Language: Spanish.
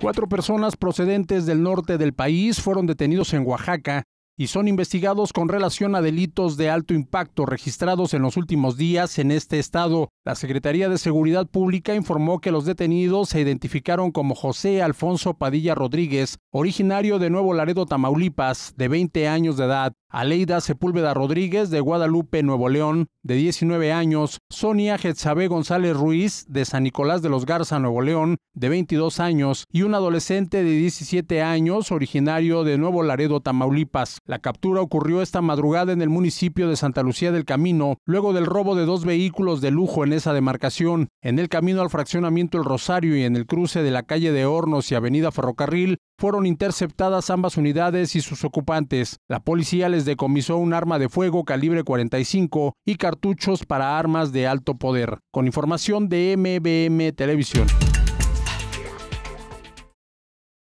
Cuatro personas procedentes del norte del país fueron detenidos en Oaxaca y son investigados con relación a delitos de alto impacto registrados en los últimos días en este estado. La Secretaría de Seguridad Pública informó que los detenidos se identificaron como José Alfonso Padilla Rodríguez, originario de Nuevo Laredo, Tamaulipas, de 20 años de edad, Aleida Sepúlveda Rodríguez, de Guadalupe, Nuevo León, de 19 años, Sonia Getzabé González Ruiz, de San Nicolás de los Garza, Nuevo León, de 22 años, y un adolescente de 17 años, originario de Nuevo Laredo, Tamaulipas. La captura ocurrió esta madrugada en el municipio de Santa Lucía del Camino, luego del robo de dos vehículos de lujo en esa demarcación. En el camino al fraccionamiento El Rosario y en el cruce de la calle de Hornos y Avenida Ferrocarril, fueron interceptadas ambas unidades y sus ocupantes. La policía les decomisó un arma de fuego calibre 45 y cartuchos para armas de alto poder. Con información de MBM Televisión.